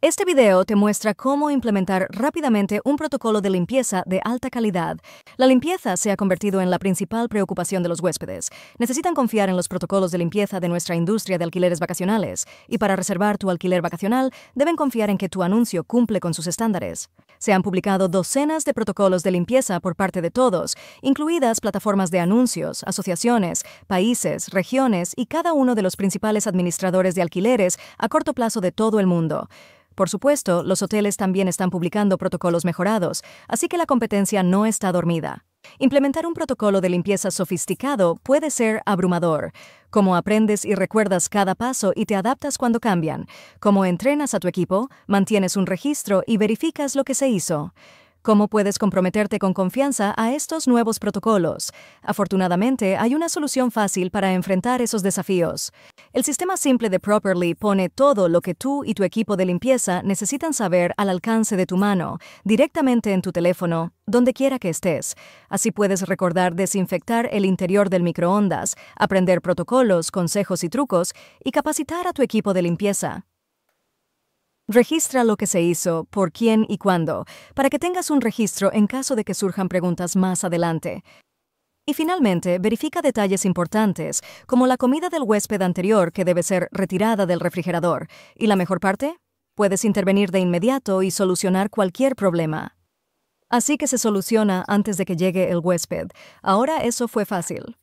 Este video te muestra cómo implementar rápidamente un protocolo de limpieza de alta calidad. La limpieza se ha convertido en la principal preocupación de los huéspedes. Necesitan confiar en los protocolos de limpieza de nuestra industria de alquileres vacacionales y para reservar tu alquiler vacacional deben confiar en que tu anuncio cumple con sus estándares. Se han publicado docenas de protocolos de limpieza por parte de todos, incluidas plataformas de anuncios, asociaciones, países, regiones y cada uno de los principales administradores de alquileres a corto plazo de todo el mundo. Por supuesto, los hoteles también están publicando protocolos mejorados, así que la competencia no está dormida. Implementar un protocolo de limpieza sofisticado puede ser abrumador. Como aprendes y recuerdas cada paso y te adaptas cuando cambian, como entrenas a tu equipo, mantienes un registro y verificas lo que se hizo. ¿Cómo puedes comprometerte con confianza a estos nuevos protocolos? Afortunadamente, hay una solución fácil para enfrentar esos desafíos. El sistema simple de Properly pone todo lo que tú y tu equipo de limpieza necesitan saber al alcance de tu mano, directamente en tu teléfono, donde quiera que estés. Así puedes recordar desinfectar el interior del microondas, aprender protocolos, consejos y trucos, y capacitar a tu equipo de limpieza. Registra lo que se hizo, por quién y cuándo, para que tengas un registro en caso de que surjan preguntas más adelante. Y finalmente, verifica detalles importantes, como la comida del huésped anterior que debe ser retirada del refrigerador. ¿Y la mejor parte? Puedes intervenir de inmediato y solucionar cualquier problema. Así que se soluciona antes de que llegue el huésped. Ahora eso fue fácil.